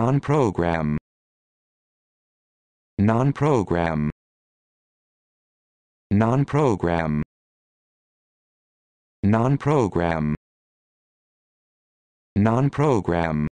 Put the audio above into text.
non-program non-program non-program non-program non-program